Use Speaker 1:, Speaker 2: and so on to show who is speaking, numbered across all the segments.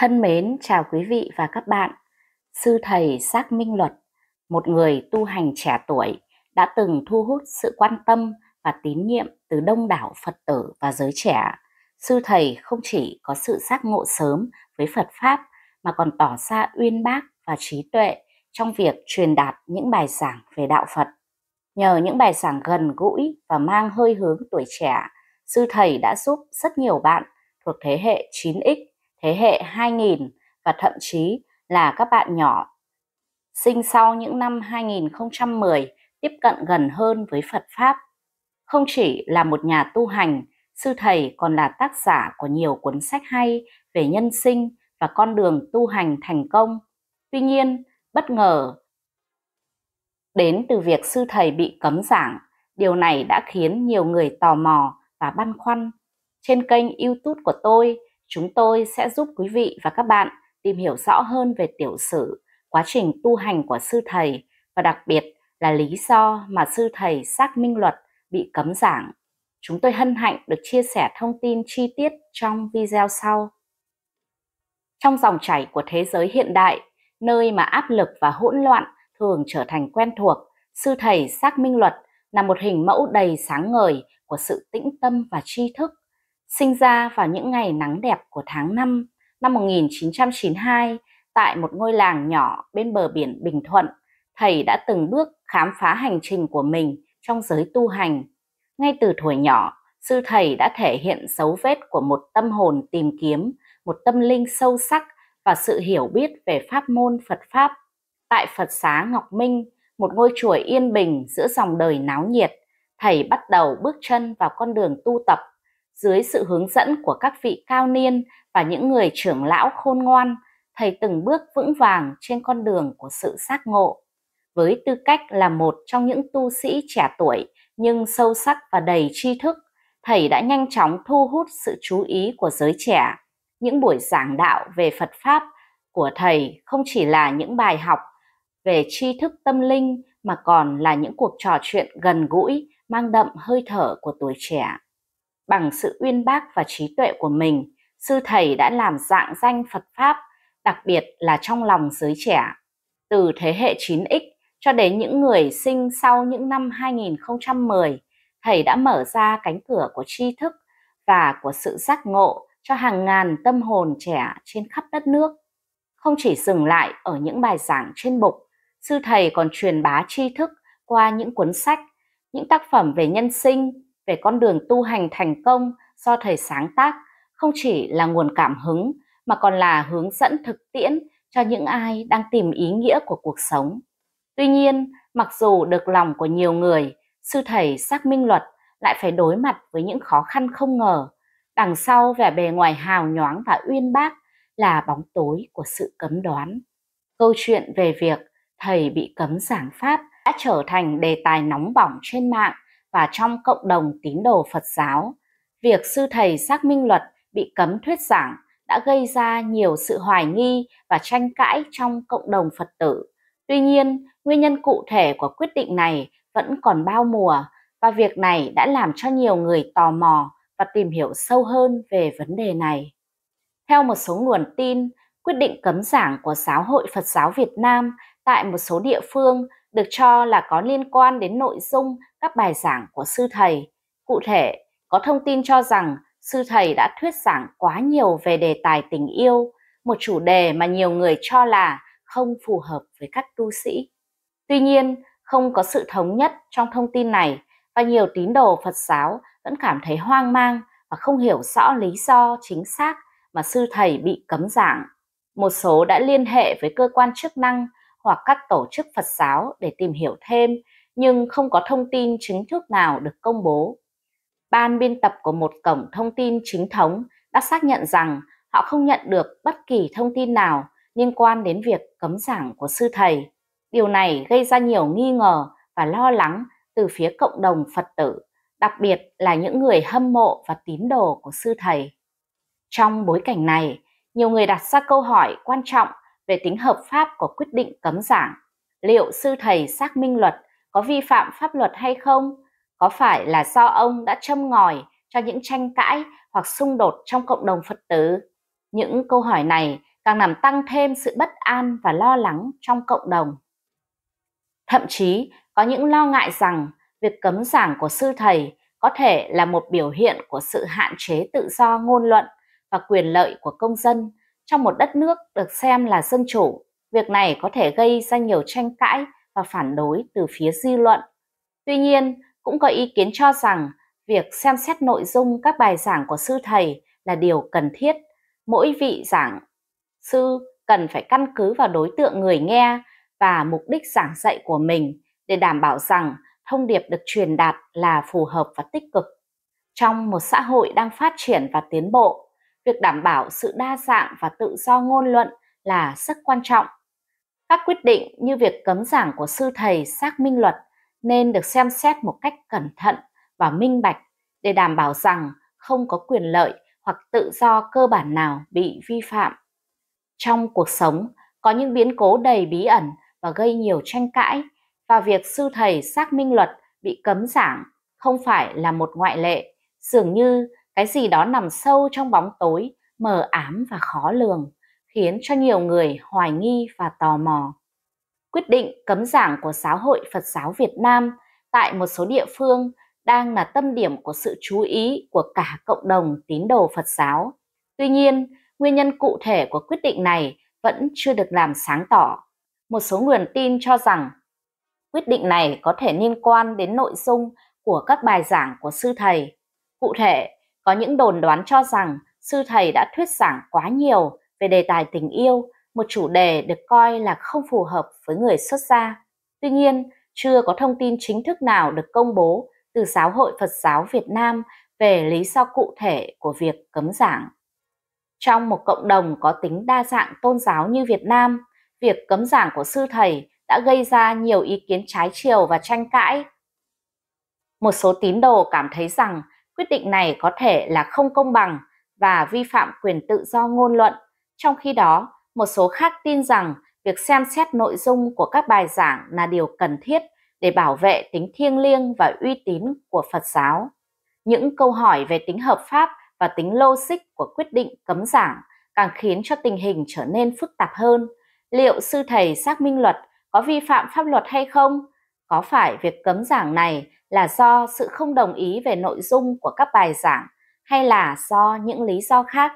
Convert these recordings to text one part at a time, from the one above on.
Speaker 1: Thân mến chào quý vị và các bạn. Sư thầy Giác Minh Luật, một người tu hành trẻ tuổi đã từng thu hút sự quan tâm và tín nhiệm từ đông đảo Phật tử và giới trẻ. Sư thầy không chỉ có sự giác ngộ sớm với Phật pháp mà còn tỏ ra uyên bác và trí tuệ trong việc truyền đạt những bài giảng về đạo Phật. Nhờ những bài giảng gần gũi và mang hơi hướng tuổi trẻ, sư thầy đã giúp rất nhiều bạn thuộc thế hệ 9X thế hệ 2000 và thậm chí là các bạn nhỏ sinh sau những năm 2010 tiếp cận gần hơn với Phật Pháp. Không chỉ là một nhà tu hành, sư thầy còn là tác giả của nhiều cuốn sách hay về nhân sinh và con đường tu hành thành công. Tuy nhiên, bất ngờ đến từ việc sư thầy bị cấm giảng, điều này đã khiến nhiều người tò mò và băn khoăn. Trên kênh YouTube của tôi, chúng tôi sẽ giúp quý vị và các bạn tìm hiểu rõ hơn về tiểu sử, quá trình tu hành của sư thầy và đặc biệt là lý do mà sư thầy xác minh luật bị cấm giảng. Chúng tôi hân hạnh được chia sẻ thông tin chi tiết trong video sau. Trong dòng chảy của thế giới hiện đại, nơi mà áp lực và hỗn loạn thường trở thành quen thuộc, sư thầy xác minh luật là một hình mẫu đầy sáng ngời của sự tĩnh tâm và tri thức sinh ra vào những ngày nắng đẹp của tháng 5 năm 1992 tại một ngôi làng nhỏ bên bờ biển Bình Thuận, thầy đã từng bước khám phá hành trình của mình trong giới tu hành. Ngay từ tuổi nhỏ, sư thầy đã thể hiện dấu vết của một tâm hồn tìm kiếm, một tâm linh sâu sắc và sự hiểu biết về pháp môn Phật Pháp. Tại Phật xá Ngọc Minh, một ngôi chùa yên bình giữa dòng đời náo nhiệt, thầy bắt đầu bước chân vào con đường tu tập dưới sự hướng dẫn của các vị cao niên và những người trưởng lão khôn ngoan, thầy từng bước vững vàng trên con đường của sự giác ngộ. Với tư cách là một trong những tu sĩ trẻ tuổi nhưng sâu sắc và đầy tri thức, thầy đã nhanh chóng thu hút sự chú ý của giới trẻ. Những buổi giảng đạo về Phật pháp của thầy không chỉ là những bài học về tri thức tâm linh mà còn là những cuộc trò chuyện gần gũi, mang đậm hơi thở của tuổi trẻ bằng sự uyên bác và trí tuệ của mình, sư thầy đã làm dạng danh Phật Pháp, đặc biệt là trong lòng giới trẻ. Từ thế hệ 9X cho đến những người sinh sau những năm 2010, thầy đã mở ra cánh cửa của tri thức và của sự giác ngộ cho hàng ngàn tâm hồn trẻ trên khắp đất nước. Không chỉ dừng lại ở những bài giảng trên bục, sư thầy còn truyền bá tri thức qua những cuốn sách, những tác phẩm về nhân sinh, về con đường tu hành thành công do thầy sáng tác không chỉ là nguồn cảm hứng mà còn là hướng dẫn thực tiễn cho những ai đang tìm ý nghĩa của cuộc sống. Tuy nhiên, mặc dù được lòng của nhiều người, sư thầy xác minh luật lại phải đối mặt với những khó khăn không ngờ. Đằng sau vẻ bề ngoài hào nhoáng và uyên bác là bóng tối của sự cấm đoán. Câu chuyện về việc thầy bị cấm giảng pháp đã trở thành đề tài nóng bỏng trên mạng và trong cộng đồng tín đồ Phật giáo, việc sư thầy xác minh luật bị cấm thuyết giảng đã gây ra nhiều sự hoài nghi và tranh cãi trong cộng đồng Phật tử. Tuy nhiên, nguyên nhân cụ thể của quyết định này vẫn còn bao mùa và việc này đã làm cho nhiều người tò mò và tìm hiểu sâu hơn về vấn đề này. Theo một số nguồn tin, quyết định cấm giảng của Giáo hội Phật giáo Việt Nam tại một số địa phương được cho là có liên quan đến nội dung các bài giảng của sư thầy. Cụ thể, có thông tin cho rằng sư thầy đã thuyết giảng quá nhiều về đề tài tình yêu, một chủ đề mà nhiều người cho là không phù hợp với các tu sĩ. Tuy nhiên, không có sự thống nhất trong thông tin này và nhiều tín đồ Phật giáo vẫn cảm thấy hoang mang và không hiểu rõ lý do chính xác mà sư thầy bị cấm giảng. Một số đã liên hệ với cơ quan chức năng hoặc các tổ chức Phật giáo để tìm hiểu thêm nhưng không có thông tin chính thức nào được công bố. Ban biên tập của một cổng thông tin chính thống đã xác nhận rằng họ không nhận được bất kỳ thông tin nào liên quan đến việc cấm giảng của sư thầy. Điều này gây ra nhiều nghi ngờ và lo lắng từ phía cộng đồng Phật tử, đặc biệt là những người hâm mộ và tín đồ của sư thầy. Trong bối cảnh này, nhiều người đặt ra câu hỏi quan trọng về tính hợp pháp của quyết định cấm giảng. Liệu sư thầy xác minh luật có vi phạm pháp luật hay không có phải là do ông đã châm ngòi cho những tranh cãi hoặc xung đột trong cộng đồng phật tử những câu hỏi này càng làm tăng thêm sự bất an và lo lắng trong cộng đồng thậm chí có những lo ngại rằng việc cấm giảng của sư thầy có thể là một biểu hiện của sự hạn chế tự do ngôn luận và quyền lợi của công dân trong một đất nước được xem là dân chủ việc này có thể gây ra nhiều tranh cãi và phản đối từ phía dư luận. Tuy nhiên, cũng có ý kiến cho rằng việc xem xét nội dung các bài giảng của sư thầy là điều cần thiết. Mỗi vị giảng sư cần phải căn cứ vào đối tượng người nghe và mục đích giảng dạy của mình để đảm bảo rằng thông điệp được truyền đạt là phù hợp và tích cực. Trong một xã hội đang phát triển và tiến bộ, việc đảm bảo sự đa dạng và tự do ngôn luận là rất quan trọng các quyết định như việc cấm giảng của sư thầy xác minh luật nên được xem xét một cách cẩn thận và minh bạch để đảm bảo rằng không có quyền lợi hoặc tự do cơ bản nào bị vi phạm. Trong cuộc sống có những biến cố đầy bí ẩn và gây nhiều tranh cãi và việc sư thầy xác minh luật bị cấm giảng không phải là một ngoại lệ, dường như cái gì đó nằm sâu trong bóng tối, mờ ám và khó lường khiến cho nhiều người hoài nghi và tò mò. Quyết định cấm giảng của Giáo hội Phật giáo Việt Nam tại một số địa phương đang là tâm điểm của sự chú ý của cả cộng đồng tín đồ Phật giáo. Tuy nhiên, nguyên nhân cụ thể của quyết định này vẫn chưa được làm sáng tỏ. Một số nguồn tin cho rằng quyết định này có thể liên quan đến nội dung của các bài giảng của sư thầy. Cụ thể, có những đồn đoán cho rằng sư thầy đã thuyết giảng quá nhiều về đề tài tình yêu, một chủ đề được coi là không phù hợp với người xuất gia. Tuy nhiên, chưa có thông tin chính thức nào được công bố từ Giáo hội Phật giáo Việt Nam về lý do cụ thể của việc cấm giảng. Trong một cộng đồng có tính đa dạng tôn giáo như Việt Nam, việc cấm giảng của sư thầy đã gây ra nhiều ý kiến trái chiều và tranh cãi. Một số tín đồ cảm thấy rằng quyết định này có thể là không công bằng và vi phạm quyền tự do ngôn luận trong khi đó, một số khác tin rằng việc xem xét nội dung của các bài giảng là điều cần thiết để bảo vệ tính thiêng liêng và uy tín của Phật giáo. Những câu hỏi về tính hợp pháp và tính logic của quyết định cấm giảng càng khiến cho tình hình trở nên phức tạp hơn. Liệu sư thầy xác minh luật có vi phạm pháp luật hay không? Có phải việc cấm giảng này là do sự không đồng ý về nội dung của các bài giảng hay là do những lý do khác?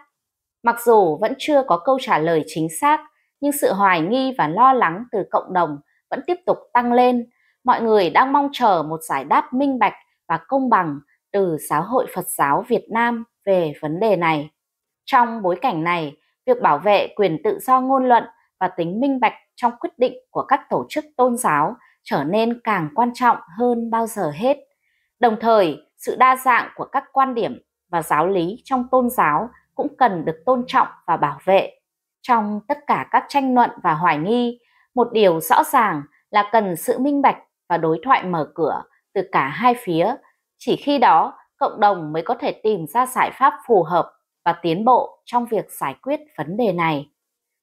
Speaker 1: Mặc dù vẫn chưa có câu trả lời chính xác, nhưng sự hoài nghi và lo lắng từ cộng đồng vẫn tiếp tục tăng lên. Mọi người đang mong chờ một giải đáp minh bạch và công bằng từ Giáo hội Phật giáo Việt Nam về vấn đề này. Trong bối cảnh này, việc bảo vệ quyền tự do ngôn luận và tính minh bạch trong quyết định của các tổ chức tôn giáo trở nên càng quan trọng hơn bao giờ hết. Đồng thời, sự đa dạng của các quan điểm và giáo lý trong tôn giáo cũng cần được tôn trọng và bảo vệ. Trong tất cả các tranh luận và hoài nghi, một điều rõ ràng là cần sự minh bạch và đối thoại mở cửa từ cả hai phía, chỉ khi đó cộng đồng mới có thể tìm ra giải pháp phù hợp và tiến bộ trong việc giải quyết vấn đề này.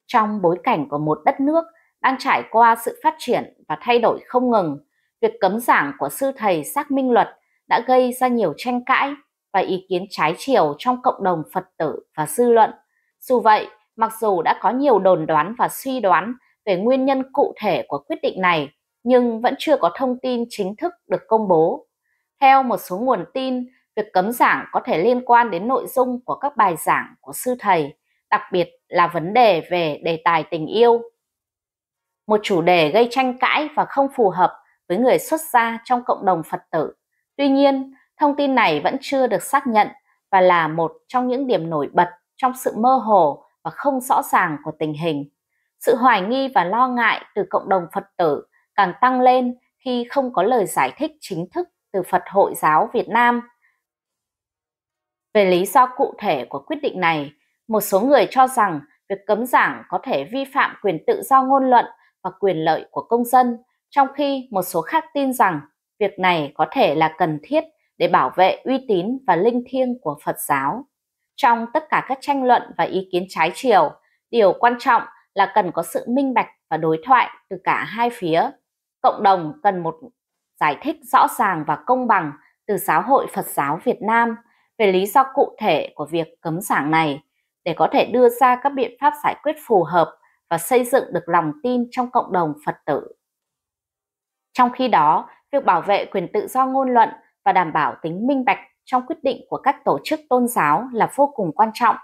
Speaker 1: Trong bối cảnh của một đất nước đang trải qua sự phát triển và thay đổi không ngừng, việc cấm giảng của sư thầy xác minh luật đã gây ra nhiều tranh cãi và ý kiến trái chiều trong cộng đồng Phật tử và dư luận. Dù vậy, mặc dù đã có nhiều đồn đoán và suy đoán về nguyên nhân cụ thể của quyết định này, nhưng vẫn chưa có thông tin chính thức được công bố. Theo một số nguồn tin, việc cấm giảng có thể liên quan đến nội dung của các bài giảng của sư thầy, đặc biệt là vấn đề về đề tài tình yêu. Một chủ đề gây tranh cãi và không phù hợp với người xuất gia trong cộng đồng Phật tử. Tuy nhiên, Thông tin này vẫn chưa được xác nhận và là một trong những điểm nổi bật trong sự mơ hồ và không rõ ràng của tình hình. Sự hoài nghi và lo ngại từ cộng đồng Phật tử càng tăng lên khi không có lời giải thích chính thức từ Phật Hội giáo Việt Nam. Về lý do cụ thể của quyết định này, một số người cho rằng việc cấm giảng có thể vi phạm quyền tự do ngôn luận và quyền lợi của công dân, trong khi một số khác tin rằng việc này có thể là cần thiết để bảo vệ uy tín và linh thiêng của Phật giáo. Trong tất cả các tranh luận và ý kiến trái chiều, điều quan trọng là cần có sự minh bạch và đối thoại từ cả hai phía. Cộng đồng cần một giải thích rõ ràng và công bằng từ giáo hội Phật giáo Việt Nam về lý do cụ thể của việc cấm giảng này để có thể đưa ra các biện pháp giải quyết phù hợp và xây dựng được lòng tin trong cộng đồng Phật tử. Trong khi đó, việc bảo vệ quyền tự do ngôn luận và đảm bảo tính minh bạch trong quyết định của các tổ chức tôn giáo là vô cùng quan trọng.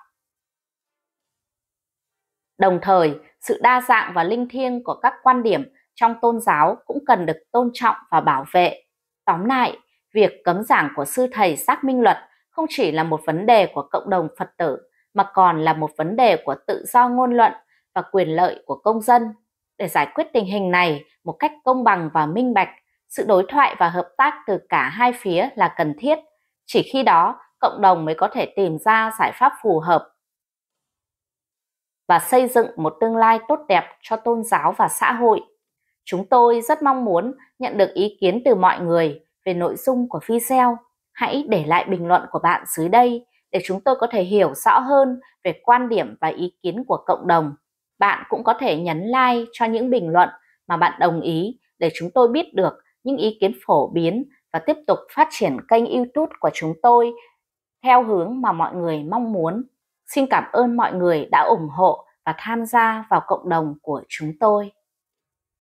Speaker 1: Đồng thời, sự đa dạng và linh thiêng của các quan điểm trong tôn giáo cũng cần được tôn trọng và bảo vệ. Tóm lại, việc cấm giảng của sư thầy xác minh luật không chỉ là một vấn đề của cộng đồng Phật tử mà còn là một vấn đề của tự do ngôn luận và quyền lợi của công dân. Để giải quyết tình hình này một cách công bằng và minh bạch, sự đối thoại và hợp tác từ cả hai phía là cần thiết chỉ khi đó cộng đồng mới có thể tìm ra giải pháp phù hợp và xây dựng một tương lai tốt đẹp cho tôn giáo và xã hội chúng tôi rất mong muốn nhận được ý kiến từ mọi người về nội dung của video hãy để lại bình luận của bạn dưới đây để chúng tôi có thể hiểu rõ hơn về quan điểm và ý kiến của cộng đồng bạn cũng có thể nhấn like cho những bình luận mà bạn đồng ý để chúng tôi biết được những ý kiến phổ biến và tiếp tục phát triển kênh YouTube của chúng tôi theo hướng mà mọi người mong muốn. Xin cảm ơn mọi người đã ủng hộ và tham gia vào cộng đồng của chúng tôi.